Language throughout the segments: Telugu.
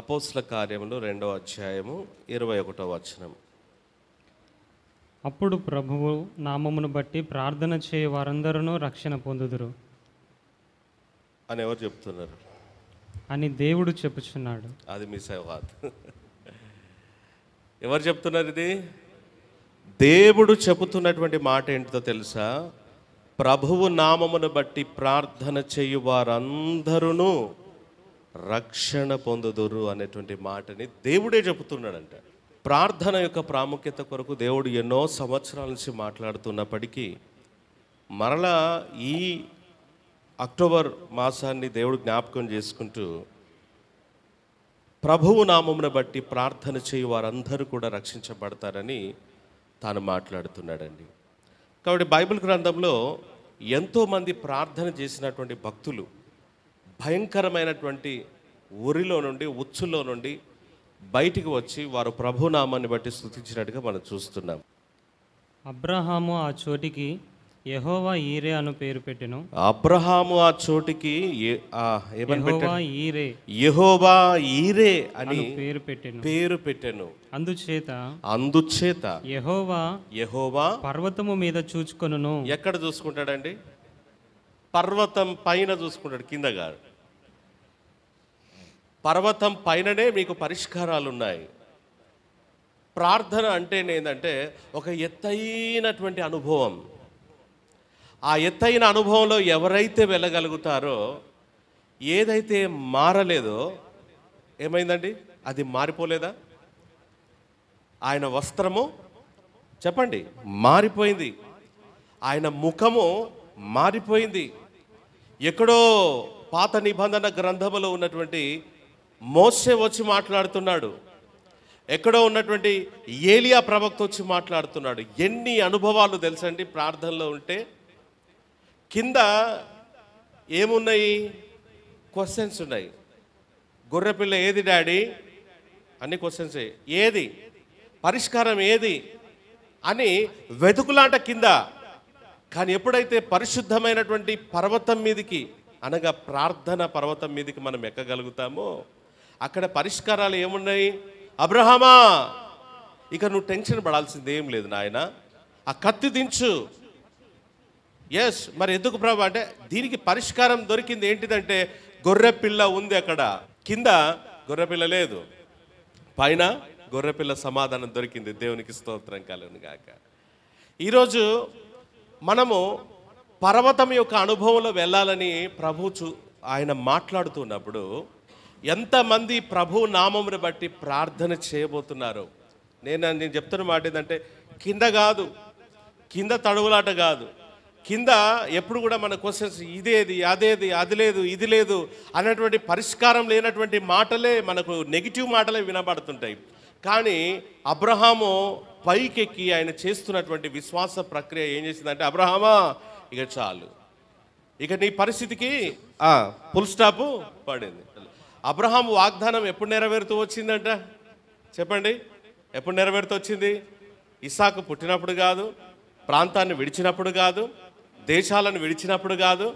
అపోస్ల కార్యములు రెండవ అధ్యాయము ఇరవై ఒకటో వచనం అప్పుడు ప్రభువు నామమును బట్టి ప్రార్థన చేయ వారందరూ రక్షణ పొందుదురు అని ఎవరు చెప్తున్నారు అని దేవుడు చెప్పుచున్నాడు అది మీ సేవాత్ ఎవరు చెప్తున్నారు ఇది దేవుడు చెబుతున్నటువంటి మాట ఏంటో తెలుసా ప్రభువు నామమును బట్టి ప్రార్థన చేయు వారందరూ రక్షణ పొందదురు అనేటువంటి మాటని దేవుడే చెబుతున్నాడంట ప్రార్థన యొక్క ప్రాముఖ్యత కొరకు దేవుడు ఎన్నో సంవత్సరాల నుంచి మాట్లాడుతున్నప్పటికీ మరలా ఈ అక్టోబర్ మాసాన్ని దేవుడు జ్ఞాపకం చేసుకుంటూ ప్రభువు నామమును బట్టి ప్రార్థన చేయి వారందరూ కూడా రక్షించబడతారని తాను మాట్లాడుతున్నాడండి కాబట్టి బైబిల్ గ్రంథంలో ఎంతోమంది ప్రార్థన చేసినటువంటి భక్తులు భయంకరమైనటువంటి ఉరిలో నుండి ఉచ్చులో నుండి బయటికి వచ్చి వారు ప్రభునామాన్ని బట్టి స్థుతించినట్టుగా మనం చూస్తున్నాం అబ్రహాము ఆ చోటికి యహోవా ఈరే అను పేరు పెట్టెను అబ్రహాము ఆ చోటికి యహోవా ఈరే అని పేరు పెట్టెను పేరు పెట్టాను అందుచేత అందుచేత యహోవా యహోవా పర్వతము మీద చూచుకొనును ఎక్కడ చూసుకుంటాడండి పర్వతం పైన చూసుకుంటాడు కింద కాదు పర్వతం పైననే మీకు పరిష్కారాలు ఉన్నాయి ప్రార్థన ఏంటంటే ఒక ఎత్తైనటువంటి అనుభవం ఆ ఎత్తైన అనుభవంలో ఎవరైతే వెళ్ళగలుగుతారో ఏదైతే మారలేదో ఏమైందండి అది మారిపోలేదా ఆయన వస్త్రము చెప్పండి మారిపోయింది ఆయన ముఖము మారిపోయింది ఎక్కడో పాత నిబంధన గ్రంథములో ఉన్నటువంటి మోసే వచ్చి మాట్లాడుతున్నాడు ఎక్కడో ఉన్నటువంటి ఏలియా ప్రభక్త వచ్చి మాట్లాడుతున్నాడు ఎన్ని అనుభవాలు తెలుసండి ప్రార్థనలో ఉంటే కింద ఏమున్నాయి క్వశ్చన్స్ ఉన్నాయి గొర్రెపిల్ల ఏది డాడీ అన్ని క్వశ్చన్స్ ఏది పరిష్కారం ఏది అని వెతుకులాట కింద కానీ ఎప్పుడైతే పరిశుద్ధమైనటువంటి పర్వతం మీదకి అనగా ప్రార్థన పర్వతం మీదకి మనం ఎక్కగలుగుతామో అక్కడ పరిష్కారాలు ఏమున్నాయి అబ్రహమా ఇక నువ్వు టెన్షన్ పడాల్సింది ఏం లేదు నాయన ఆ కత్తి దించు ఎస్ మరి ఎందుకు ప్రభు అంటే దీనికి పరిష్కారం దొరికింది ఏంటిదంటే గొర్రెపిల్ల ఉంది అక్కడ కింద గొర్రెపిల్ల లేదు పైన గొర్రెపిల్ల సమాధానం దొరికింది దేవునికి స్తోత్రం కలను గాక ఈరోజు మనము పర్వతం యొక్క అనుభవంలో వెళ్ళాలని ప్రభు చూ ఆయన మాట్లాడుతున్నప్పుడు ఎంతమంది ప్రభు నామంను బట్టి ప్రార్థన చేయబోతున్నారు నేను నేను చెప్తున్న మాట ఏంటంటే కింద కాదు కింద తడువులాట కాదు కింద ఎప్పుడు కూడా మన క్వశ్చన్స్ ఇదేది అదేది అది లేదు ఇది లేదు అనేటువంటి పరిష్కారం లేనటువంటి మాటలే మనకు నెగిటివ్ మాటలే వినబడుతుంటాయి కానీ అబ్రహాము పైకెక్కి ఆయన చేస్తున్నటువంటి విశ్వాస ప్రక్రియ ఏం చేసిందంటే అబ్రహామా ఇక చాలు ఇక నీ పరిస్థితికి ఫుల్ స్టాప్ పడింది అబ్రహాం వాగ్దానం ఎప్పుడు నెరవేరుతూ వచ్చిందంట చెప్పండి ఎప్పుడు నెరవేరుతూ వచ్చింది ఇసాకు పుట్టినప్పుడు కాదు ప్రాంతాన్ని విడిచినప్పుడు కాదు దేశాలను విడిచినప్పుడు కాదు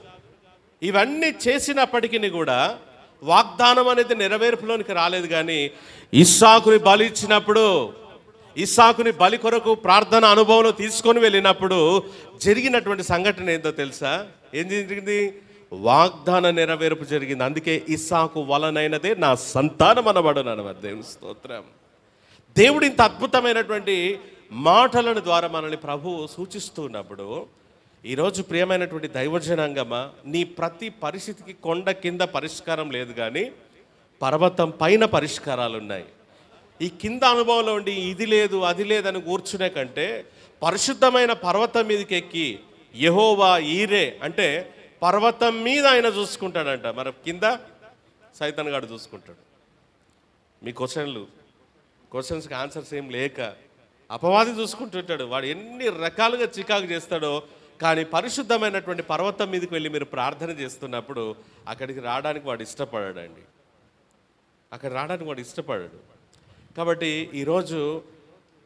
ఇవన్నీ చేసినప్పటికీ కూడా వాగ్దానం అనేది నెరవేర్పులోనికి రాలేదు కానీ ఇస్సాకుని బలి ఇచ్చినప్పుడు ఇస్సాకుని బలి కొరకు ప్రార్థన అనుభవంలో తీసుకొని వెళ్ళినప్పుడు జరిగినటువంటి సంఘటన ఏందో తెలుసా ఏం జరిగింది వాగ్దాన నెరవేర్పు జరిగింది అందుకే ఇసాకు వలనైనదే నా సంతానం అనమాట దేవుని స్తోత్రం దేవుడి ఇంత అద్భుతమైనటువంటి మాటలను ద్వారా మనల్ని ప్రభువు సూచిస్తున్నప్పుడు ఈరోజు ప్రియమైనటువంటి దైవజనాంగమా నీ ప్రతి పరిస్థితికి కొండ కింద పరిష్కారం లేదు కానీ పర్వతం పైన పరిష్కారాలు ఉన్నాయి ఈ కింద అనుభవంలో ఉండి ఇది లేదు అది లేదని కూర్చునే కంటే పరిశుద్ధమైన పర్వతం మీదకి ఎక్కి యహోవా ఈరే అంటే పర్వతం మీద ఆయన చూసుకుంటాడంట మరి కింద సైతన్ గారు చూసుకుంటాడు మీ క్వశ్చన్లు క్వశ్చన్స్కి ఆన్సర్స్ ఏం లేక అపవాది చూసుకుంటుంటాడు వాడు ఎన్ని రకాలుగా చికాకు చేస్తాడో కానీ పరిశుద్ధమైనటువంటి పర్వతం మీదకి వెళ్ళి మీరు ప్రార్థన చేస్తున్నప్పుడు అక్కడికి రావడానికి వాడు ఇష్టపడాడండి అక్కడ రావడానికి వాడు ఇష్టపడాడు కాబట్టి ఈరోజు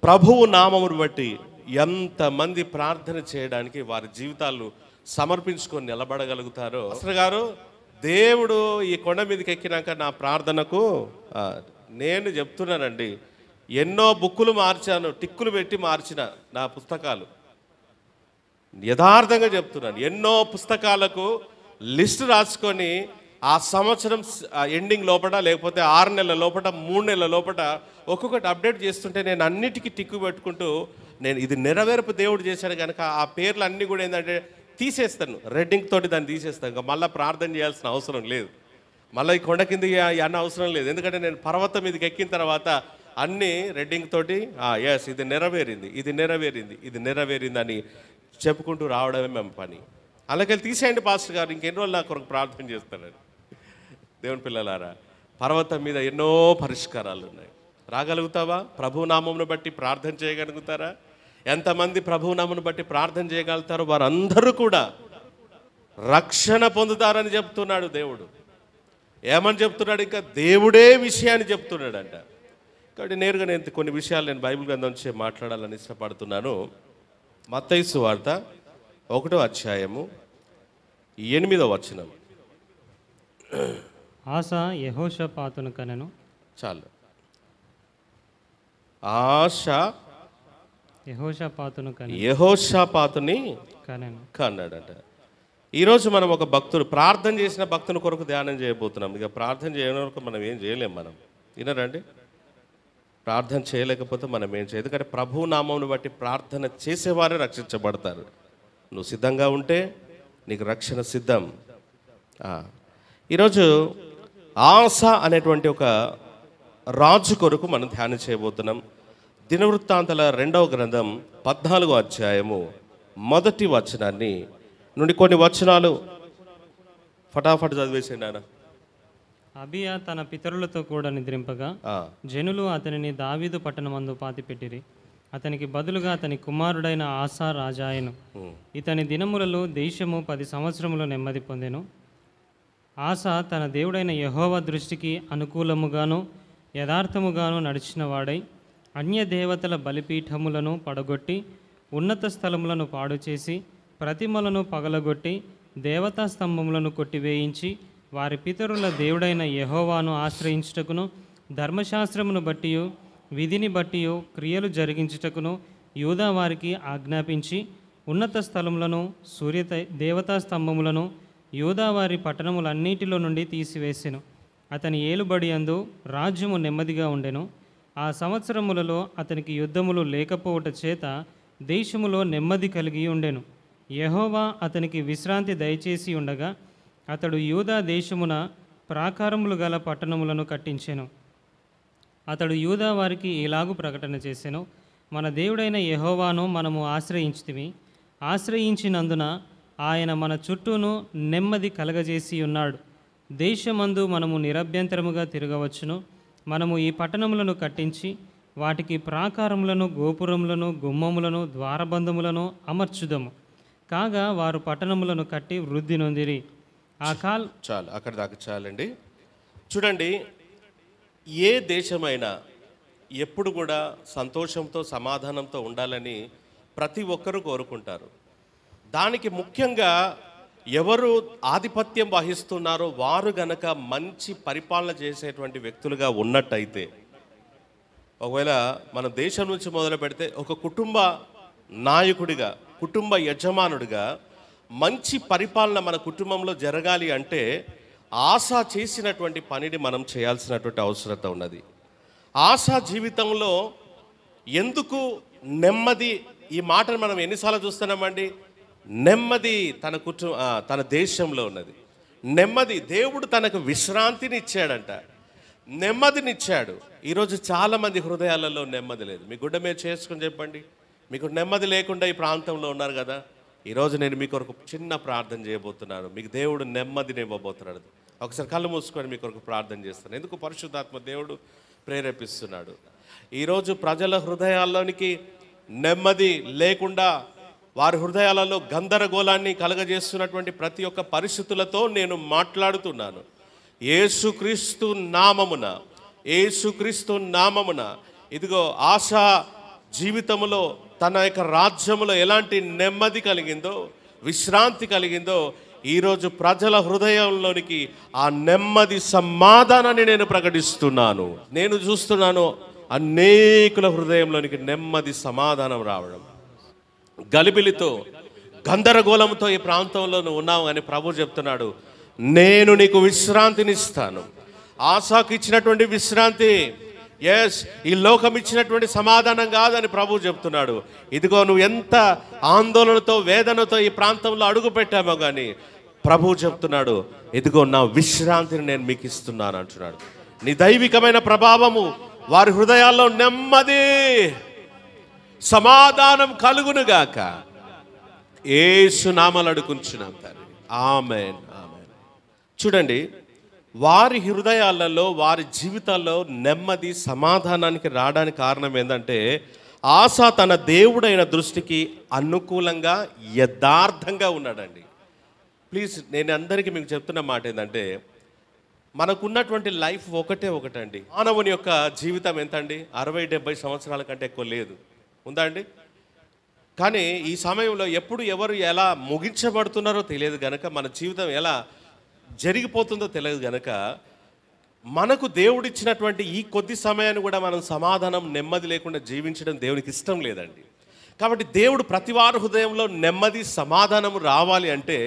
ప్రభువు నామమును బట్టి ఎంతమంది ప్రార్థన చేయడానికి వారి జీవితాలు సమర్పించుకొని నిలబడగలుగుతారో అసలు గారు దేవుడు ఈ కొండ మీదకి ఎక్కినాక నా ప్రార్థనకు నేను చెప్తున్నానండి ఎన్నో బుక్కులు మార్చాను టిక్కులు పెట్టి మార్చిన నా పుస్తకాలు యథార్థంగా చెప్తున్నాను ఎన్నో పుస్తకాలకు లిస్ట్ రాసుకొని ఆ సంవత్సరం ఎండింగ్ లోపట లేకపోతే ఆరు నెలల లోపట మూడు నెలల లోపట ఒక్కొక్కటి అప్డేట్ చేస్తుంటే నేను అన్నిటికీ టిక్కు పెట్టుకుంటూ నేను ఇది నెరవేర్పు దేవుడు చేశాను కనుక ఆ పేర్లు అన్నీ కూడా ఏంటంటే తీసేస్తాను రెడ్డింగ్ తోటి దాన్ని తీసేస్తాను ఇంకా మళ్ళీ ప్రార్థన చేయాల్సిన అవసరం లేదు మళ్ళీ ఈ కొండ కింద అన్న అవసరం లేదు ఎందుకంటే నేను పర్వతం మీదకి ఎక్కిన తర్వాత అన్నీ రెడ్డింగ్ తోటి ఎస్ ఇది నెరవేరింది ఇది నెరవేరింది ఇది నెరవేరింది అని చెప్పుకుంటూ రావడమే మేము పని అలాగే తీసేయండి పాస్టర్ గారు ఇంకెన్ని రోజులు నాకు ప్రార్థన చేస్తాను దేవుని పిల్లలారా పర్వతం మీద ఎన్నో పరిష్కారాలు ఉన్నాయి రాగలుగుతావా ప్రభు నామంను బట్టి ప్రార్థన చేయగలుగుతారా ఎంతమంది ప్రభునామను బట్టి ప్రార్థన చేయగలుగుతారో వారందరూ కూడా రక్షణ పొందుతారని చెప్తున్నాడు దేవుడు ఏమని చెప్తున్నాడు ఇంకా దేవుడే విషయాన్ని చెప్తున్నాడంట కాబట్టి నేరుగా నేను కొన్ని విషయాలు నేను బైబిల్ గ్రంథం నుంచి మాట్లాడాలని ఇష్టపడుతున్నాను మత్తైసు వార్త ఒకటో అధ్యాయము ఎనిమిదో వచనం ఆశ యహోషపాతును కనను చాలు ఆశ యహోషాపాతుని కన్నాడట ఈరోజు మనం ఒక భక్తుడు ప్రార్థన చేసిన భక్తుని కొరకు ధ్యానం చేయబోతున్నాం ఇక ప్రార్థన చేయడం వరకు మనం ఏం చేయలేం మనం వినరండి ప్రార్థన చేయలేకపోతే మనం ఏం చేయాలి ఎందుకంటే ప్రభు నామంను బట్టి ప్రార్థన చేసేవారే రక్షించబడతారు నువ్వు సిద్ధంగా ఉంటే నీకు రక్షణ సిద్ధం ఈరోజు ఆశ అనేటువంటి ఒక రాజు కొరకు మనం ధ్యానం చేయబోతున్నాం దినవృత్తాంతల రెండవ గ్రంథం పద్నాలుగో అధ్యాయము మొదటి వచనాన్ని నుండి కొన్ని వచనాలు ఫటాఫట్ చదివేసిండి ఆయన అబియా తన పితరులతో కూడా నిద్రింపగా జనులు అతనిని దావీదు పట్టణమందు పాతిపెట్టిరి అతనికి బదులుగా అతని కుమారుడైన ఆసా రాజాయను ఇతని దినములలో దేశము పది సంవత్సరములు నెమ్మది పొందెను ఆశా తన దేవుడైన యహోవ దృష్టికి అనుకూలముగాను యథార్థముగాను నడిచిన వాడై అన్యదేవతల బలిపీఠములను పడగొట్టి ఉన్నత స్థలములను పాడు చేసి ప్రతిమలను పగలగొట్టి దేవతా స్తంభములను కొట్టివేయించి వారి పితరుల దేవుడైన యహోవాను ఆశ్రయించుటకును ధర్మశాస్త్రమును బట్టి విధిని బట్టి క్రియలు జరిగించుటకును యూదా వారికి ఆజ్ఞాపించి ఉన్నత స్థలములను సూర్య దేవతా స్తంభములను యూదావారి పట్టణములన్నిటిలో నుండి తీసివేసెను అతని ఏలుబడి అందు రాజ్యము నెమ్మదిగా ఉండెను ఆ సంవత్సరములలో అతనికి యుద్ధములు లేకపోవట చేత దేశములో నెమ్మది కలిగి ఉండెను యహోవా అతనికి విశ్రాంతి దయచేసి ఉండగా అతడు యూదా దేశమున ప్రాకారములు గల పట్టణములను కట్టించాను అతడు యూదా వారికి ఇలాగు ప్రకటన చేశాను మన దేవుడైన యహోవాను మనము ఆశ్రయించితిమి ఆశ్రయించినందున ఆయన మన చుట్టూను నెమ్మది కలగజేసి ఉన్నాడు దేశమందు మనము నిరభ్యంతరముగా తిరగవచ్చును మనము ఈ పట్టణములను కట్టించి వాటికి ప్రాకారములను గోపురములను గుమ్మములను ద్వారబంధములను అమర్చుదము కాగా వారు పట్టణములను కట్టి వృద్ధి నొందిరి ఆ కాల్ చాలు అక్కడ దాకా చాలండి చూడండి ఏ దేశమైనా ఎప్పుడు కూడా సంతోషంతో సమాధానంతో ఉండాలని ప్రతి ఒక్కరూ కోరుకుంటారు దానికి ముఖ్యంగా ఎవరు ఆధిపత్యం వహిస్తున్నారో వారు గనక మంచి పరిపాలన చేసేటువంటి వ్యక్తులుగా ఉన్నట్టయితే ఒకవేళ మన దేశం నుంచి మొదలు పెడితే ఒక కుటుంబ నాయకుడిగా కుటుంబ యజమానుడిగా మంచి పరిపాలన మన కుటుంబంలో జరగాలి అంటే ఆశా చేసినటువంటి పనిని మనం చేయాల్సినటువంటి అవసరత ఉన్నది ఆశా జీవితంలో ఎందుకు నెమ్మది ఈ మాటను మనం ఎన్నిసార్లు చూస్తున్నామండి నెమ్మది తన కుటుంబ తన దేశంలో ఉన్నది నెమ్మది దేవుడు తనకు విశ్రాంతిని ఇచ్చాడంట నెమ్మదినిచ్చాడు ఈరోజు చాలామంది హృదయాలలో నెమ్మది లేదు మీ గుడ్డ మీరు చేసుకుని చెప్పండి మీకు నెమ్మది లేకుండా ఈ ప్రాంతంలో ఉన్నారు కదా ఈరోజు నేను మీ కొరకు చిన్న ప్రార్థన చేయబోతున్నాను మీకు దేవుడు నెమ్మదిని ఇవ్వబోతున్నాడు ఒకసారి కళ్ళు మూసుకొని మీ కొరకు ప్రార్థన చేస్తాను ఎందుకు పరిశుద్ధాత్మ దేవుడు ప్రేరేపిస్తున్నాడు ఈరోజు ప్రజల హృదయాల్లోనికి నెమ్మది లేకుండా వారి హృదయాలలో గందరగోళాన్ని కలగజేస్తున్నటువంటి ప్రతి ఒక్క పరిస్థితులతో నేను మాట్లాడుతున్నాను ఏసుక్రీస్తు నామమున ఏసుక్రీస్తు నామమున ఇదిగో ఆశ జీవితంలో తన యొక్క రాజ్యంలో ఎలాంటి నెమ్మది కలిగిందో విశ్రాంతి కలిగిందో ఈరోజు ప్రజల హృదయంలోనికి ఆ నెమ్మది సమాధానాన్ని నేను ప్రకటిస్తున్నాను నేను చూస్తున్నాను అనేకుల హృదయంలోనికి నెమ్మది సమాధానం రావడం గలిబిలితో గందరగోళంతో ఈ ప్రాంతంలో ఉన్నావు అని ప్రభు చెప్తున్నాడు నేను నీకు విశ్రాంతినిస్తాను ఆశాకు ఇచ్చినటువంటి విశ్రాంతి ఎస్ ఈ లోకం ఇచ్చినటువంటి సమాధానం కాదని ప్రభు చెప్తున్నాడు ఇదిగో నువ్వు ఎంత ఆందోళనతో వేదనతో ఈ ప్రాంతంలో అడుగు పెట్టామో కానీ ప్రభు చెప్తున్నాడు ఇదిగో నా విశ్రాంతిని నేను మీకు ఇస్తున్నాను అంటున్నాడు నీ దైవికమైన ప్రభావము వారి హృదయాల్లో నెమ్మది సమాధానం కలుగునుగాక ఏసునామాలు అడుగుంచున్నాం తండ్రి ఆమె ఆమె చూడండి వారి హృదయాలలో వారి జీవితాల్లో నెమ్మది సమాధానానికి రావడానికి కారణం ఏంటంటే ఆశ తన దేవుడైన దృష్టికి అనుకూలంగా యథార్థంగా ఉన్నాడండి ప్లీజ్ నేను అందరికీ మీకు చెప్తున్న మాట ఏంటంటే మనకున్నటువంటి లైఫ్ ఒకటే ఒకటండి మానవుని యొక్క జీవితం ఎంతండి అరవై డెబ్బై సంవత్సరాల కంటే ఎక్కువ లేదు ఉందా అండి కానీ ఈ సమయంలో ఎప్పుడు ఎవరు ఎలా ముగించబడుతున్నారో తెలియదు గనక మన జీవితం ఎలా జరిగిపోతుందో తెలియదు గనక మనకు దేవుడిచ్చినటువంటి ఈ కొద్ది సమయాన్ని కూడా మనం సమాధానం నెమ్మది లేకుండా జీవించడం దేవునికి ఇష్టం లేదండి కాబట్టి దేవుడు వారి హృదయంలో నెమ్మది సమాధానం రావాలి అంటే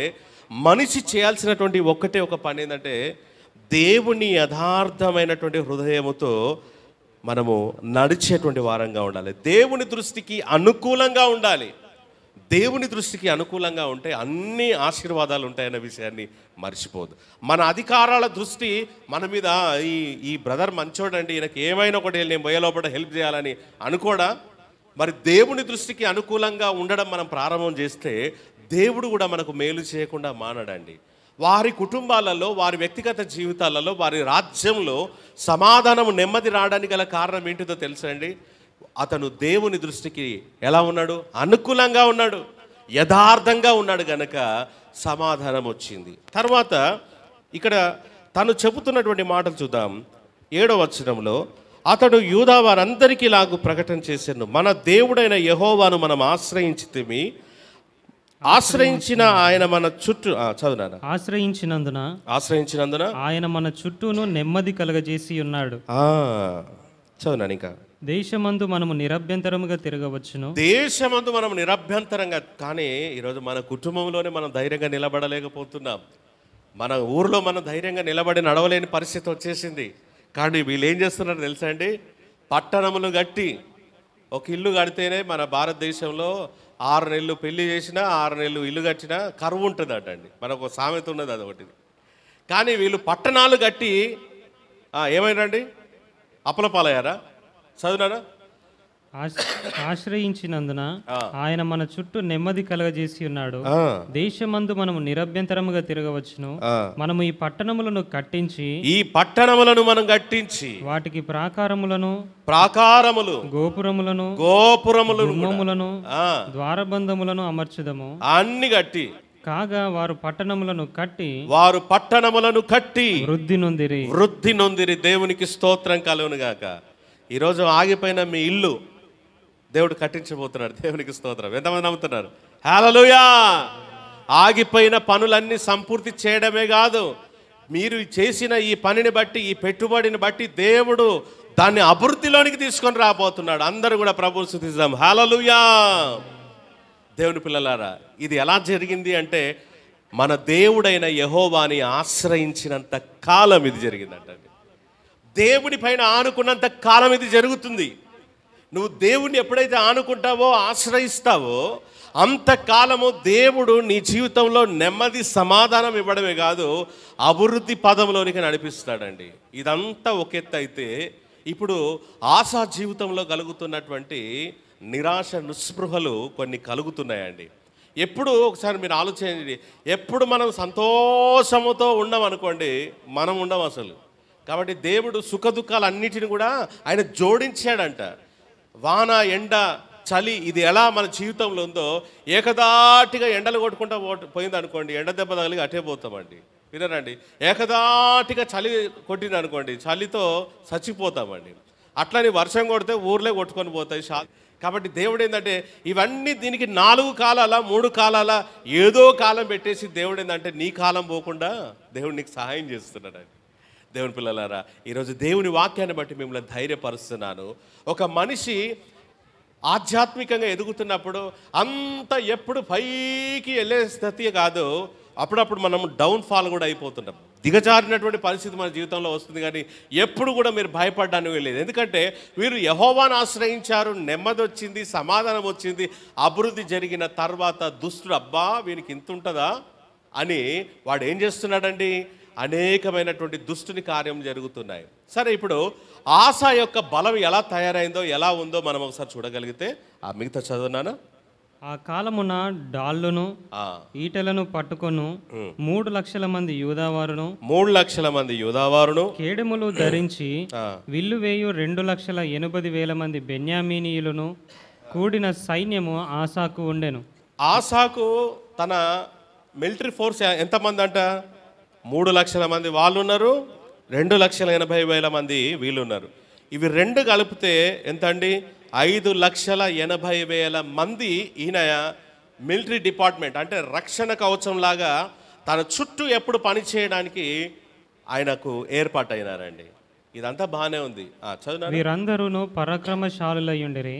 మనిషి చేయాల్సినటువంటి ఒక్కటే ఒక పని ఏంటంటే దేవుని యథార్థమైనటువంటి హృదయముతో మనము నడిచేటువంటి వారంగా ఉండాలి దేవుని దృష్టికి అనుకూలంగా ఉండాలి దేవుని దృష్టికి అనుకూలంగా ఉంటే అన్ని ఆశీర్వాదాలు ఉంటాయన్న విషయాన్ని మర్చిపోదు మన అధికారాల దృష్టి మన మీద ఈ ఈ బ్రదర్ మంచోడండి ఈయనకి ఏమైనా ఒకటి నేను పోయే హెల్ప్ చేయాలని అనుకోడా మరి దేవుని దృష్టికి అనుకూలంగా ఉండడం మనం ప్రారంభం చేస్తే దేవుడు కూడా మనకు మేలు చేయకుండా మానడండి వారి కుటుంబాలలో వారి వ్యక్తిగత జీవితాలలో వారి రాజ్యంలో సమాధానం నెమ్మది రావడానికి గల కారణం ఏంటిదో తెలుసండి అతను దేవుని దృష్టికి ఎలా ఉన్నాడు అనుకూలంగా ఉన్నాడు యథార్థంగా ఉన్నాడు గనక సమాధానం వచ్చింది తర్వాత ఇక్కడ తను చెబుతున్నటువంటి మాటలు చూద్దాం ఏడవ వచ్చరంలో అతడు యూదా వారందరికీ లాగు ప్రకటన చేశాను మన దేవుడైన యహోవాను మనం ఆశ్రయించితిమి ఆశ్రయించిన ఆయన మన చుట్టూ చదువు ఆశ్రయించినందున ఆశ్రయించినందున ఆయన మన చుట్టూను నెమ్మది కలగజేసి ఉన్నాడు చదువునా ఇంకా దేశమందు మనము నిరభ్యంతరముగా తిరగవచ్చును దేశమందు మనం నిరభ్యంతరంగా కానీ ఈరోజు మన కుటుంబంలోనే మనం ధైర్యంగా నిలబడలేకపోతున్నాం మన ఊర్లో మనం ధైర్యంగా నిలబడి నడవలేని పరిస్థితి వచ్చేసింది కానీ వీళ్ళు ఏం చేస్తున్నారు తెలుసా అండి పట్టణములు కట్టి ఒక ఇల్లు కడితేనే మన భారతదేశంలో ఆరు నెలలు పెళ్లి చేసినా ఆరు నెలలు ఇల్లు కట్టినా కరువు ఉంటుంది అటండి మనకు సామెత ఉన్నది అది ఒకటి కానీ వీళ్ళు పట్టణాలు కట్టి ఏమైందండి అప్పలపాలయ్యారా చదువునారా ఆశ్రయించినందున ఆయన మన చుట్టూ నెమ్మది కలగజేసి ఉన్నాడు దేశమందు మనము నిరభ్యంతరముగా తిరగవచ్చును మనము ఈ పట్టణములను కట్టించి ఈ పట్టణములను మనం కట్టించి వాటికి ప్రాకారములను ప్రాకారములు గోపురములను గోపురములను ద్వారబంధములను అమర్చుదము అన్ని కట్టి కాగా వారు పట్టణములను కట్టి వారు పట్టణములను కట్టి వృద్ధి నొందిరి వృద్ధి నొందిరి దేవునికి స్తోత్రం కలుగును గాక ఈరోజు ఆగిపోయిన మీ ఇల్లు దేవుడు కట్టించబోతున్నాడు దేవునికి స్తోత్రం ఎంతమంది నమ్ముతున్నారు హాలలుయా ఆగిపోయిన పనులన్నీ సంపూర్తి చేయడమే కాదు మీరు చేసిన ఈ పనిని బట్టి ఈ పెట్టుబడిని బట్టి దేవుడు దాన్ని అభివృద్ధిలోనికి తీసుకొని రాబోతున్నాడు అందరూ కూడా ప్రభు శుద్ధిద్దాం హాలలుయా దేవుని పిల్లలారా ఇది ఎలా జరిగింది అంటే మన దేవుడైన యహోవాని ఆశ్రయించినంత కాలం ఇది జరిగిందంటే దేవుడి పైన ఆనుకున్నంత కాలం ఇది జరుగుతుంది నువ్వు దేవుణ్ణి ఎప్పుడైతే ఆనుకుంటావో ఆశ్రయిస్తావో అంతకాలము దేవుడు నీ జీవితంలో నెమ్మది సమాధానం ఇవ్వడమే కాదు అభివృద్ధి పదంలోనికి నడిపిస్తాడండి ఇదంతా ఒక ఎత్తు అయితే ఇప్పుడు ఆశా జీవితంలో కలుగుతున్నటువంటి నిరాశ నిస్పృహలు కొన్ని కలుగుతున్నాయండి ఎప్పుడు ఒకసారి మీరు ఆలోచించండి ఎప్పుడు మనం సంతోషముతో ఉండం అనుకోండి మనం ఉండం అసలు కాబట్టి దేవుడు సుఖదుఖాలు అన్నిటిని కూడా ఆయన జోడించాడంట వాన ఎండ చలి ఇది ఎలా మన జీవితంలో ఉందో ఏకదాటిగా ఎండలు కొట్టుకుంటా పోయింది అనుకోండి ఎండ దెబ్బ తగిలి అటే పోతామండి వినరండి ఏకదాటిగా చలి కొట్టింది అనుకోండి చలితో చచ్చిపోతామండి అట్లని వర్షం కొడితే ఊర్లే కొట్టుకొని పోతాయి షా కాబట్టి దేవుడు ఏంటంటే ఇవన్నీ దీనికి నాలుగు కాలాల మూడు కాలాల ఏదో కాలం పెట్టేసి దేవుడు ఏంటంటే నీ కాలం పోకుండా దేవుడు నీకు సహాయం చేస్తున్నాడు దేవుని పిల్లలారా ఈరోజు దేవుని వాక్యాన్ని బట్టి మిమ్మల్ని ధైర్యపరుస్తున్నాను ఒక మనిషి ఆధ్యాత్మికంగా ఎదుగుతున్నప్పుడు అంత ఎప్పుడు పైకి వెళ్ళే స్థితి కాదు అప్పుడప్పుడు మనం డౌన్ ఫాల్ కూడా అయిపోతున్నాం దిగజారినటువంటి పరిస్థితి మన జీవితంలో వస్తుంది కానీ ఎప్పుడు కూడా మీరు భయపడడానికి లేదు ఎందుకంటే వీరు యహోవాను ఆశ్రయించారు నెమ్మది వచ్చింది సమాధానం వచ్చింది అభివృద్ధి జరిగిన తర్వాత దుస్తుడు అబ్బా వీనికి ఇంత ఉంటుందా అని వాడు ఏం చేస్తున్నాడండి అనేకమైనటువంటి దుష్టుని కార్యం జరుగుతున్నాయి సరే ఇప్పుడు ఆశ యొక్క బలం ఎలా తయారైందో ఎలా ఉందో మనం ఒకసారి చూడగలిగితే ఆ మిగతా చదువున్నాను ఆ కాలమున డాళ్ళును ఈటలను పట్టుకొను మూడు లక్షల మంది యూదావారును మూడు లక్షల మంది యూదావారును కేడములు ధరించి విల్లు వేయు రెండు లక్షల ఎనభై వేల మంది బెన్యామీనీయులను కూడిన సైన్యము ఆశాకు ఉండెను ఆశాకు తన మిలిటరీ ఫోర్స్ ఎంతమంది అంట మూడు లక్షల మంది వాళ్ళు ఉన్నారు రెండు లక్షల ఎనభై వేల మంది వీళ్ళు ఉన్నారు ఇవి రెండు కలిపితే ఎంత అండి ఐదు లక్షల ఎనభై వేల మంది ఈయన మిలిటరీ డిపార్ట్మెంట్ అంటే రక్షణ కవచం లాగా తన చుట్టూ ఎప్పుడు పని చేయడానికి ఆయనకు ఏర్పాటైనారండి ఇదంతా బాగానే ఉంది వీరందరూ పరాక్రమశాలులయ్యుండిరి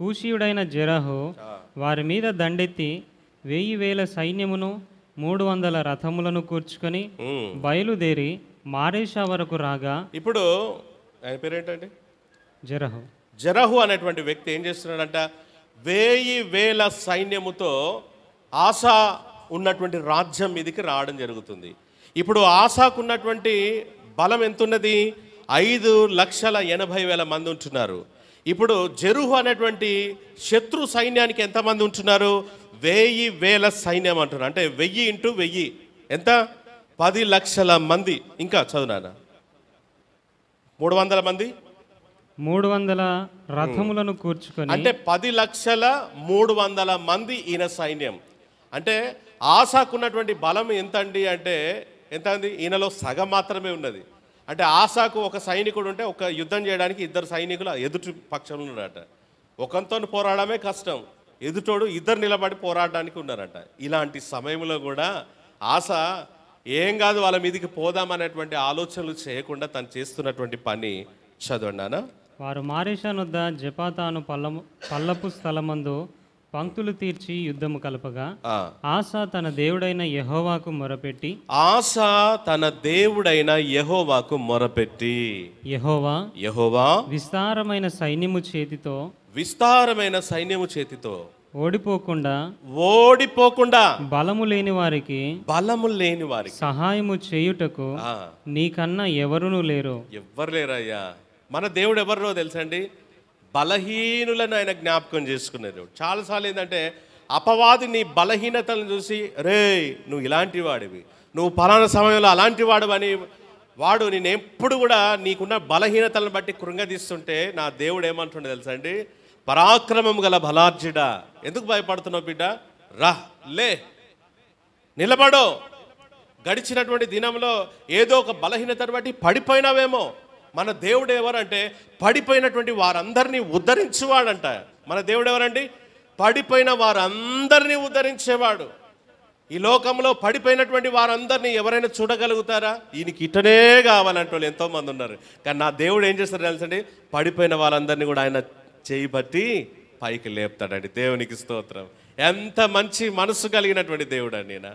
కూషీయుడైన జరహు వారి మీద దండెత్తి వెయ్యి వేల సైన్యమును మూడు వందల రథములను కూర్చుకొని బయలుదేరి మారేషా వరకు రాగా ఇప్పుడు ఆయన పేరేంటండి జరహు జరహు అనేటువంటి వ్యక్తి ఏం చేస్తున్నాడంట వేయి వేల సైన్యముతో ఆశ ఉన్నటువంటి రాజ్యం మీదకి రావడం జరుగుతుంది ఇప్పుడు ఆశాకున్నటువంటి బలం ఎంతున్నది ఐదు లక్షల ఎనభై వేల మంది ఉంటున్నారు ఇప్పుడు జరుహు అనేటువంటి శత్రు సైన్యానికి ఎంతమంది ఉంటున్నారు వెయ్యి వేల సైన్యం అంటున్నారు అంటే వెయ్యి ఇంటూ వెయ్యి ఎంత పది లక్షల మంది ఇంకా చదువునా మూడు వందల మంది మూడు వందల రథములను కూర్చుకొని అంటే పది లక్షల మూడు వందల మంది ఈయన సైన్యం అంటే ఆశాకున్నటువంటి బలం ఎంత అండి అంటే ఎంత అంది ఈయనలో సగం మాత్రమే ఉన్నది అంటే ఆశాకు ఒక సైనికుడు ఉంటే ఒక యుద్ధం చేయడానికి ఇద్దరు సైనికులు ఎదుటి పక్షంలో ఉన్నాడట ఒకరితో పోరాడమే కష్టం ఎదుటోడు ఇద్దరు నిలబడి పోరాడడానికి ఉన్నారట ఇలాంటి సమయంలో కూడా ఆశ ఏం కాదు వాళ్ళ మీదకి పోదామనేటువంటి ఆలోచనలు చేయకుండా తను చేస్తున్నటువంటి పని చదవండానా వారు వద్ద జపాతాను పల్లము పల్లపు స్థలమందు పంక్తులు తీర్చి యుద్ధము కలపగా ఆశ తన దేవుడైన యహోవాకు మొరపెట్టి ఆశ తన దేవుడైన యహోవాకు మొరపెట్టి యహోవా యహోవా విస్తారమైన సైన్యము చేతితో విస్తారమైన సైన్యము చేతితో ఓడిపోకుండా ఓడిపోకుండా బలము లేని వారికి బలము లేని వారికి సహాయము చేయుటకు నీకన్నా ఎవరును లేరు ఎవ్వరు లేరయ్యా మన దేవుడు ఎవరో తెలుసండి బలహీనులను ఆయన జ్ఞాపకం చేసుకున్నారు చాలాసార్లు ఏంటంటే అపవాది నీ బలహీనతలను చూసి రే నువ్వు ఇలాంటి వాడివి నువ్వు పలానా సమయంలో అలాంటి అని వాడు నేను ఎప్పుడు కూడా నీకున్న బలహీనతలను బట్టి కృంగదీస్తుంటే నా దేవుడు ఏమంటుండే తెలుసండి పరాక్రమం గల బలార్జుడ ఎందుకు భయపడుతున్నావు బిడ్డ రా లే నిలబడో గడిచినటువంటి దినంలో ఏదో ఒక బలహీనత బట్టి పడిపోయినావేమో మన దేవుడు ఎవరంటే పడిపోయినటువంటి వారందరినీ ఉద్ధరించువాడంట మన దేవుడు ఎవరండి పడిపోయిన వారందరినీ ఉద్ధరించేవాడు ఈ లోకంలో పడిపోయినటువంటి వారందరినీ ఎవరైనా చూడగలుగుతారా ఈయనకి ఇటనే కావాలంటే వాళ్ళు ఎంతోమంది ఉన్నారు కానీ నా దేవుడు ఏం చేస్తారు తెలుసండి పడిపోయిన వాళ్ళందరినీ కూడా ఆయన చేయి పైకి లేపుతాడండి దేవునికి స్తోత్రం ఎంత మంచి మనసు కలిగినటువంటి దేవుడు నేను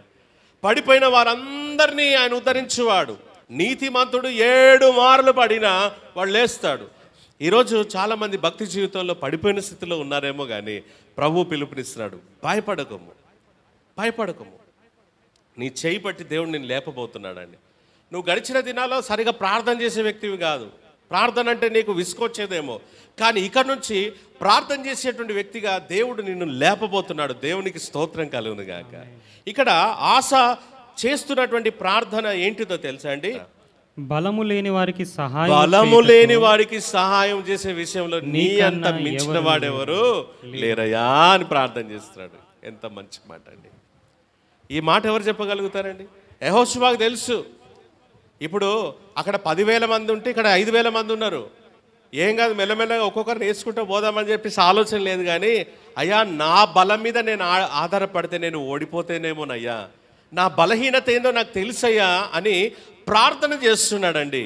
పడిపోయిన వారందరినీ ఆయన ఉద్ధరించేవాడు నీతిమంతుడు ఏడు మార్లు పడినా వాడు లేస్తాడు ఈరోజు చాలామంది భక్తి జీవితంలో పడిపోయిన స్థితిలో ఉన్నారేమో కానీ ప్రభు పిలుపునిస్తున్నాడు భయపడకము భయపడకము నీ చేయి పట్టి దేవుడు నేను లేపబోతున్నాడండి నువ్వు గడిచిన దినాల్లో సరిగా ప్రార్థన చేసే వ్యక్తివి కాదు ప్రార్థన అంటే నీకు విసుకొచ్చేదేమో కానీ ఇక్కడ నుంచి ప్రార్థన చేసేటువంటి వ్యక్తిగా దేవుడు నిన్ను లేపబోతున్నాడు దేవునికి స్తోత్రం కలుగును కాక ఇక్కడ ఆశ చేస్తున్నటువంటి ప్రార్థన ఏంటిదో తెలుసా అండి బలము లేని వారికి సహాయం బలము లేని వారికి సహాయం చేసే విషయంలో నీ అంత మించిన వాడెవరు లేరయా అని ప్రార్థన చేస్తున్నాడు ఎంత మంచి మాట అండి ఈ మాట ఎవరు చెప్పగలుగుతారండి యహోశివాకు తెలుసు ఇప్పుడు అక్కడ పదివేల మంది ఉంటే ఇక్కడ ఐదు వేల మంది ఉన్నారు ఏం కాదు మెల్లమెల్లగా ఒక్కొక్కరు నేర్చుకుంటూ పోదామని చెప్పేసి ఆలోచన లేదు కానీ అయ్యా నా బలం మీద నేను ఆధారపడితే నేను ఓడిపోతేనేమోనయ్యా నా బలహీనత ఏందో నాకు తెలుసయ్యా అని ప్రార్థన చేస్తున్నాడండి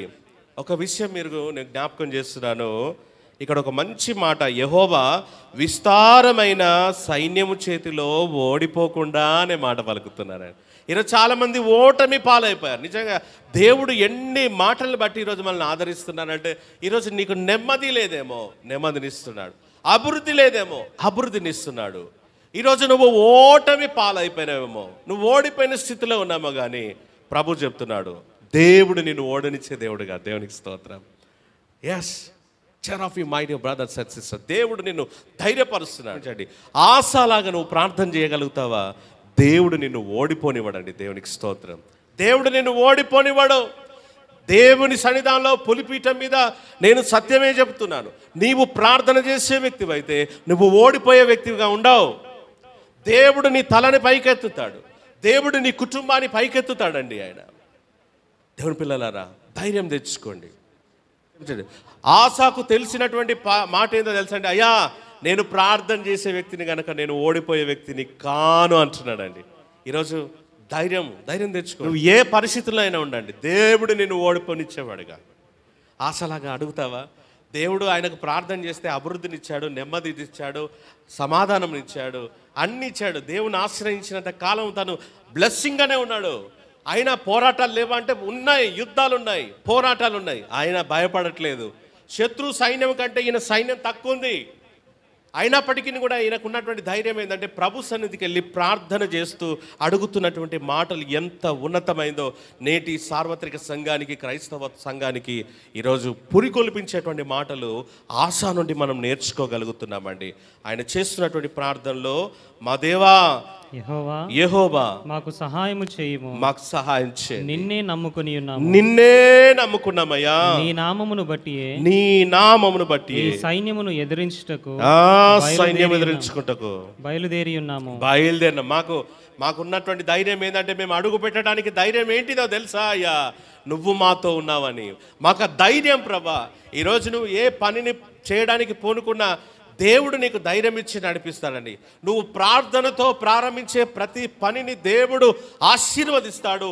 ఒక విషయం మీరు నేను జ్ఞాపకం చేస్తున్నాను ఇక్కడ ఒక మంచి మాట యహోవా విస్తారమైన సైన్యము చేతిలో ఓడిపోకుండా అనే మాట పలుకుతున్నారు ఆయన ఈరోజు చాలామంది ఓటమి పాలైపోయారు నిజంగా దేవుడు ఎన్ని మాటలు బట్టి ఈరోజు మనల్ని ఆదరిస్తున్నాడంటే ఈరోజు నీకు నెమ్మది లేదేమో నెమ్మదినిస్తున్నాడు అభివృద్ధి లేదేమో అభివృద్ధినిస్తున్నాడు ఈరోజు నువ్వు ఓటమి పాలైపోయినావేమో నువ్వు ఓడిపోయిన స్థితిలో ఉన్నామో కానీ ప్రభు చెప్తున్నాడు దేవుడు నిన్ను ఓడనిచ్చే దేవుడుగా దేవునికి స్తోత్రం ఎస్ care of you my dear brothers and sister దేవుడు నిన్ను ధైర్యపరుస్తున్నాడు అండి ఆశలాగా నువ్వు ప్రార్థన చేయగలుగుతావా దేవుడు నిన్ను ఓడిపోనివాడండి దేవునికి స్తోత్రం దేవుడు నిన్ను ఓడిపోనివాడు దేవుని సన్నిధానంలో పులిపీఠం మీద నేను సత్యమే చెబుతున్నాను నీవు ప్రార్థన చేసే వ్యక్తివైతే నువ్వు ఓడిపోయే వ్యక్తిగా ఉండవు దేవుడు నీ తలని పైకెత్తుతాడు దేవుడు నీ కుటుంబాన్ని పైకెత్తుతాడండి ఆయన దేవుని పిల్లలారా ధైర్యం తెచ్చుకోండి ఆశాకు తెలిసినటువంటి మాట ఏందో తెలుసండి అయ్యా నేను ప్రార్థన చేసే వ్యక్తిని కనుక నేను ఓడిపోయే వ్యక్తిని కాను అంటున్నాడండి ఈరోజు ధైర్యం ధైర్యం తెచ్చుకో నువ్వు ఏ పరిస్థితుల్లో అయినా ఉండండి దేవుడు నిన్ను ఓడిపోనిచ్చేవాడుగా ఆశలాగా అడుగుతావా దేవుడు ఆయనకు ప్రార్థన చేస్తే అభివృద్ధినిచ్చాడు ఇచ్చాడు సమాధానం ఇచ్చాడు అన్ని ఇచ్చాడు దేవుని ఆశ్రయించినంత కాలం తను బ్లెస్సింగ్గానే ఉన్నాడు ఆయన పోరాటాలు లేవా అంటే ఉన్నాయి యుద్ధాలు ఉన్నాయి పోరాటాలు ఉన్నాయి ఆయన భయపడట్లేదు శత్రు సైన్యం కంటే ఈయన సైన్యం తక్కువ ఉంది అయినప్పటికీ కూడా ఈయనకు ఉన్నటువంటి ధైర్యం ఏంటంటే ప్రభు సన్నిధికి వెళ్ళి ప్రార్థన చేస్తూ అడుగుతున్నటువంటి మాటలు ఎంత ఉన్నతమైందో నేటి సార్వత్రిక సంఘానికి క్రైస్తవ సంఘానికి ఈరోజు పురికొల్పించేటువంటి మాటలు ఆశా నుండి మనం నేర్చుకోగలుగుతున్నామండి ఆయన చేస్తున్నటువంటి ప్రార్థనలో మా దేవా యహోవా మాకు సహాయము చేయము మాకు సహాయం చే నిన్నే నమ్ముకుని ఉన్నాము నిన్నే నమ్ముకున్నామయ్యా నీ నామమును బట్టి నీ నామమును బట్టి సైన్యమును ఎదిరించుటకు సైన్యం ఎదిరించుకుంటకు బయలుదేరి ఉన్నాము బయలుదేరిన మాకు మాకున్నటువంటి ధైర్యం ఏంటంటే మేము అడుగు పెట్టడానికి ధైర్యం ఏంటిదో తెలుసా అయ్యా నువ్వు మాతో ఉన్నావని మాకు ధైర్యం ప్రభా ఈరోజు నువ్వు ఏ పనిని చేయడానికి పూనుకున్నా దేవుడు నీకు ధైర్యం ఇచ్చి నడిపిస్తాడని నువ్వు ప్రార్థనతో ప్రారంభించే ప్రతి పనిని దేవుడు ఆశీర్వదిస్తాడు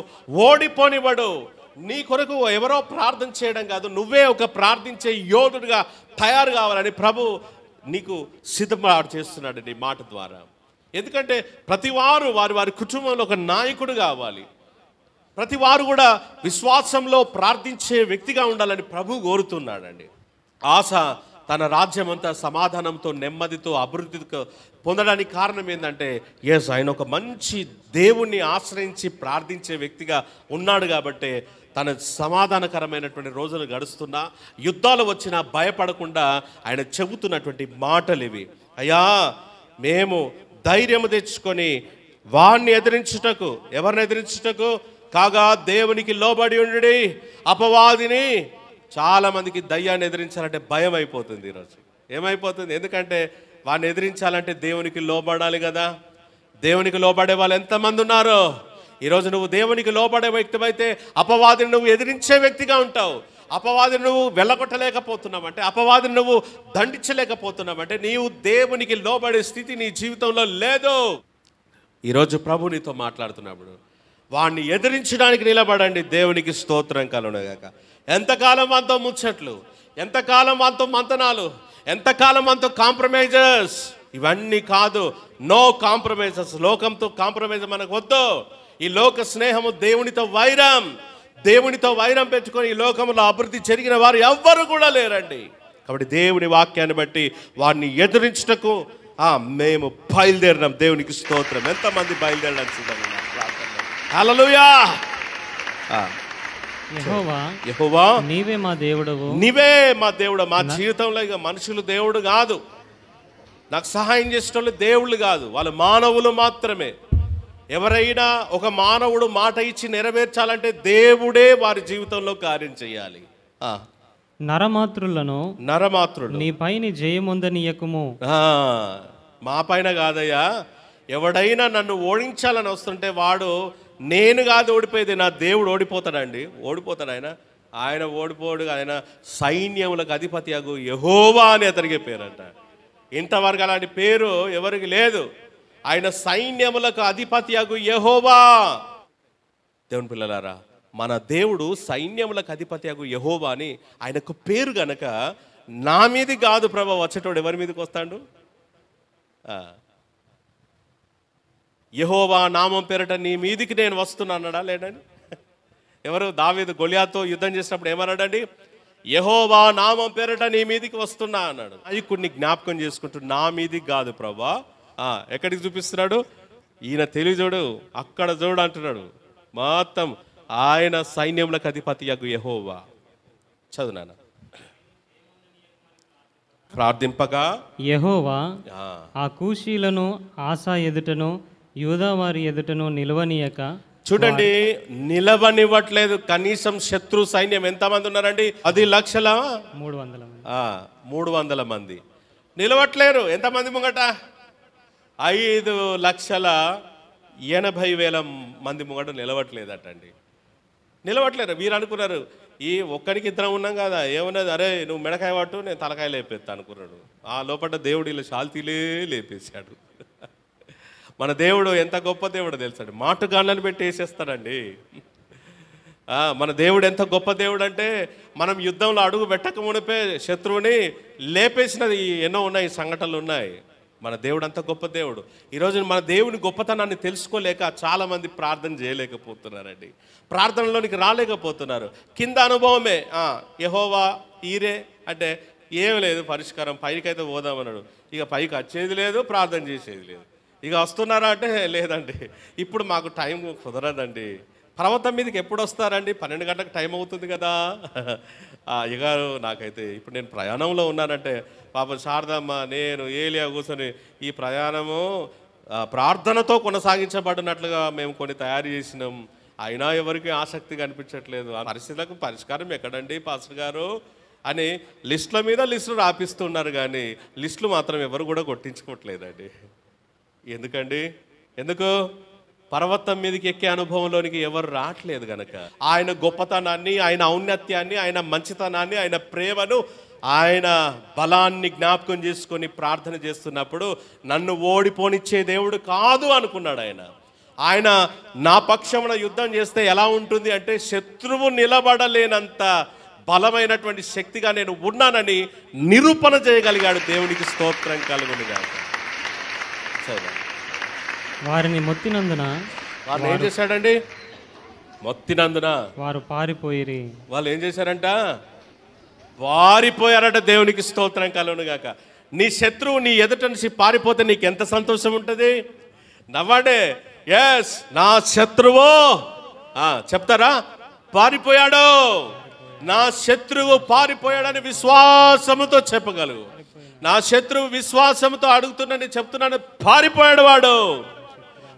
ఓడిపోనివ్వడు నీ కొరకు ఎవరో ప్రార్థన చేయడం కాదు నువ్వే ఒక ప్రార్థించే యోధుడిగా తయారు కావాలని ప్రభు నీకు సిద్ధపాటు చేస్తున్నాడు నీ మాట ద్వారా ఎందుకంటే ప్రతి వారు వారి వారి కుటుంబంలో ఒక నాయకుడు కావాలి ప్రతి వారు కూడా విశ్వాసంలో ప్రార్థించే వ్యక్తిగా ఉండాలని ప్రభు కోరుతున్నాడండి ఆశ తన రాజ్యం అంతా సమాధానంతో నెమ్మదితో అభివృద్ధితో పొందడానికి కారణం ఏంటంటే ఎస్ ఆయన ఒక మంచి దేవుణ్ణి ఆశ్రయించి ప్రార్థించే వ్యక్తిగా ఉన్నాడు కాబట్టి తన సమాధానకరమైనటువంటి రోజులు గడుస్తున్నా యుద్ధాలు వచ్చినా భయపడకుండా ఆయన చెబుతున్నటువంటి మాటలు ఇవి అయ్యా మేము ధైర్యం తెచ్చుకొని వాణ్ణి ఎదిరించుటకు ఎవరిని ఎదిరించుటకు కాగా దేవునికి లోబడి ఉండి అపవాదిని చాలామందికి దయ్యాన్ని ఎదిరించాలంటే భయం అయిపోతుంది ఈరోజు ఏమైపోతుంది ఎందుకంటే వాడిని ఎదిరించాలంటే దేవునికి లోబడాలి కదా దేవునికి లోబడే వాళ్ళు ఎంతమంది ఉన్నారో ఈరోజు నువ్వు దేవునికి లోబడే వ్యక్తి అయితే అపవాదిని నువ్వు ఎదిరించే వ్యక్తిగా ఉంటావు అపవాదిని నువ్వు వెళ్ళగొట్టలేకపోతున్నావు అంటే అపవాదిని నువ్వు దండించలేకపోతున్నావు అంటే నీవు దేవునికి లోబడే స్థితి నీ జీవితంలో లేదు ఈరోజు ప్రభు నీతో మాట్లాడుతున్నప్పుడు వాడిని ఎదిరించడానికి నిలబడండి దేవునికి స్తోత్రం కలునగాక ఎంతకాలం మనతో ముచ్చట్లు ఎంతకాలం మనతో మంతనాలు ఎంతకాలం మనతో కాంప్రమైజర్స్ ఇవన్నీ కాదు నో కాంప్రమైజర్స్ లోకంతో కాంప్రమైజ్ మనకు వద్దు ఈ లోక స్నేహము దేవునితో వైరం దేవునితో వైరం పెంచుకొని ఈ లోకంలో అభివృద్ధి జరిగిన వారు ఎవ్వరు కూడా లేరండి కాబట్టి దేవుని వాక్యాన్ని బట్టి వారిని ఆ మేము బయలుదేరినాం దేవునికి స్తోత్రం ఎంతమంది బయలుదేరడం చూద్దాం అలలుయా నీవే మా దేవుడు నీవే మా దేవుడు మా జీవితంలో ఇక మనుషులు దేవుడు కాదు నాకు సహాయం చేసిన దేవుళ్ళు కాదు వాళ్ళు మానవులు మాత్రమే ఎవరైనా ఒక మానవుడు మాట ఇచ్చి నెరవేర్చాలంటే దేవుడే వారి జీవితంలో కార్యం చేయాలి నరమాత్రులను నరమాత్రులు నీ పైన జయముందనీయకము మా పైన కాదయ్యా ఎవడైనా నన్ను ఓడించాలని వస్తుంటే వాడు నేను కాదు ఓడిపోయేది నా దేవుడు ఓడిపోతాడండి ఓడిపోతాడు ఆయన ఆయన ఓడిపోడు ఆయన సైన్యములకు అధిపతి అగు యహోవా అని అతనికి పేరంట ఇంతవరకు అలాంటి పేరు ఎవరికి లేదు ఆయన సైన్యములకు అధిపతి అగు యహోవా దేవుని పిల్లలారా మన దేవుడు సైన్యములకు అధిపతి అగు యహోవా అని ఆయనకు పేరు గనక నా మీది కాదు ప్రభావ వచ్చేటోడు ఎవరి మీదకి వస్తాడు యహోవా నామం పేరట నీ మీదికి నేను వస్తున్నానడా లేడండి ఎవరు దావీదు గొలియాతో యుద్ధం చేసినప్పుడు ఏమన్నాడండి యహోవా నామం పేరట నీ మీదికి వస్తున్నా అన్నాడు అది కొన్ని జ్ఞాపకం చేసుకుంటూ నా మీదికి కాదు ప్రభా ఎక్కడికి చూపిస్తున్నాడు ఈయన తెలియజోడు అక్కడ చూడు అంటున్నాడు మొత్తం ఆయన సైన్యములకు అధిపతి యగు యహోవా చదువునా ప్రార్థింపగా యహోవా ఆ కూషీలను ఆశా ఎదుటను యూదా వారి ఎదుటను నిలవనీయక చూడండి నిలవనివ్వట్లేదు కనీసం శత్రు సైన్యం ఎంతమంది ఉన్నారండి పది లక్షల మూడు వందల మూడు వందల మంది నిలవట్లేరు ఎంతమంది ముంగట ఐదు లక్షల ఎనభై వేల మంది ముంగట నిలవట్లేదటండి నిలవట్లేరు మీరు అనుకున్నారు ఈ ఒక్కడికి ఇద్దరం ఉన్నాం కదా ఏమన్నది అరే నువ్వు మెడకాయ పట్టు నేను తలకాయ లేపేస్తా అనుకున్నాడు ఆ లోపల దేవుడు ఇలా శాల్తీలే లేపేశాడు మన దేవుడు ఎంత గొప్ప దేవుడు తెలుసాడు మాటగాళ్ళని పెట్టి వేసేస్తాడండి మన దేవుడు ఎంత గొప్ప దేవుడు అంటే మనం యుద్ధంలో అడుగు పెట్టక మునిపే శత్రువుని లేపేసినది ఎన్నో ఉన్నాయి సంఘటనలు ఉన్నాయి మన దేవుడు అంత గొప్ప దేవుడు ఈరోజు మన దేవుని గొప్పతనాన్ని తెలుసుకోలేక చాలామంది ప్రార్థన చేయలేకపోతున్నారండి ప్రార్థనలోనికి రాలేకపోతున్నారు కింద అనుభవమే యహోవా ఈరే అంటే ఏం లేదు పరిష్కారం పైకి అయితే పోదామన్నాడు ఇక పైకి వచ్చేది లేదు ప్రార్థన చేసేది లేదు ఇక వస్తున్నారా అంటే లేదండి ఇప్పుడు మాకు టైం కుదరదండి పర్వతం మీదకి ఎప్పుడు వస్తారండి పన్నెండు గంటలకు టైం అవుతుంది కదా అయ్యగారు నాకైతే ఇప్పుడు నేను ప్రయాణంలో ఉన్నానంటే పాప శారదమ్మ నేను ఏలియా కూర్చొని ఈ ప్రయాణము ప్రార్థనతో కొనసాగించబడినట్లుగా మేము కొన్ని తయారు చేసినాం అయినా ఎవరికి ఆసక్తి కనిపించట్లేదు ఆ పరిస్థితులకు పరిష్కారం ఎక్కడండి పాస్టర్ గారు అని లిస్టుల మీద లిస్టులు రాపిస్తున్నారు కానీ లిస్టులు మాత్రం ఎవరు కూడా కొట్టించుకోవట్లేదండి ఎందుకండి ఎందుకు పర్వతం మీదకి ఎక్కే అనుభవంలోనికి ఎవరు రావట్లేదు కనుక ఆయన గొప్పతనాన్ని ఆయన ఔన్నత్యాన్ని ఆయన మంచితనాన్ని ఆయన ప్రేమను ఆయన బలాన్ని జ్ఞాపకం చేసుకొని ప్రార్థన చేస్తున్నప్పుడు నన్ను ఓడిపోనిచ్చే దేవుడు కాదు అనుకున్నాడు ఆయన ఆయన నా పక్షమున యుద్ధం చేస్తే ఎలా ఉంటుంది అంటే శత్రువు నిలబడలేనంత బలమైనటువంటి శక్తిగా నేను ఉన్నానని నిరూపణ చేయగలిగాడు దేవునికి స్తోత్రం కలుగునిగాక వారిని మొత్తినందున వారు ఏం చేశాడండి మొత్తినందున వారు పారిపోయి వాళ్ళు ఏం చేశారంట పారిపోయారట దేవునికి స్తోత్రం కలను గాక నీ శత్రువు నీ ఎదుట నుంచి పారిపోతే నీకు ఎంత సంతోషం ఉంటుంది నవ్వాడే ఎస్ నా శత్రువు చెప్తారా పారిపోయాడు నా శత్రువు పారిపోయాడని విశ్వాసముతో చెప్పగలుగు నా శత్రువు విశ్వాసంతో అడుగుతున్నానని చెప్తున్నాను పారిపోయాడు వాడు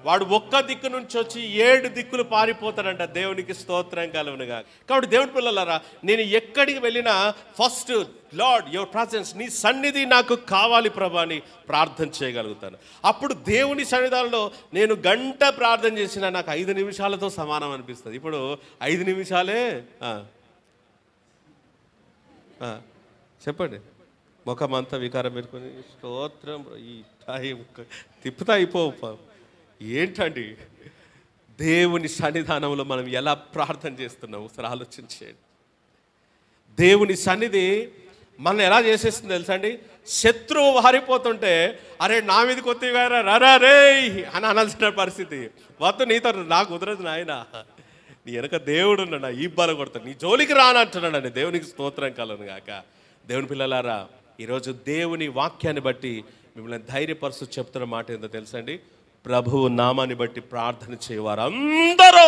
వాడు ఒక్క దిక్కు నుంచి వచ్చి ఏడు దిక్కులు పారిపోతాడంట దేవునికి స్తోత్రం కలుగునుగా కాబట్టి దేవుడి పిల్లలారా నేను ఎక్కడికి వెళ్ళినా ఫస్ట్ లార్డ్ యువర్ ప్రజెన్స్ నీ సన్నిధి నాకు కావాలి ప్రభా అని ప్రార్థన చేయగలుగుతాను అప్పుడు దేవుని సన్నిధానంలో నేను గంట ప్రార్థన చేసిన నాకు ఐదు నిమిషాలతో సమానం అనిపిస్తుంది ఇప్పుడు ఐదు నిమిషాలే చెప్పండి ముఖం అంతా వికారం పెట్టుకొని స్తోత్రం ఈ టైం తిప్పుతా అయిపో ఏంటండి దేవుని సన్నిధానంలో మనం ఎలా ప్రార్థన చేస్తున్నాం ఒకసారి ఆలోచించేయండి దేవుని సన్నిధి మనం ఎలా చేసేస్తుంది తెలుసా అండి శత్రువు వారిపోతుంటే అరే నా మీద కొత్తగా రే అని అనాల్సిన పరిస్థితి మొత్తం నీతో నాకు కుదరదు నాయన నీ వెనక దేవుడు ఉన్నాడు ఈ బల కొడతాడు నీ జోలికి రానంటున్నాడు దేవునికి స్తోత్రం కలను గాక దేవుని పిల్లలారా ఈరోజు దేవుని వాక్యాన్ని బట్టి మిమ్మల్ని ధైర్యపరుస్తూ చెప్తున్న మాట ఏందో తెలుసండి ప్రభువు నామాన్ని బట్టి ప్రార్థన చేయవారు అందరూ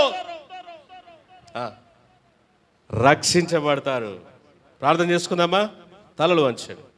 రక్షించబడతారు ప్రార్థన చేసుకుందామా తలలు వంచండి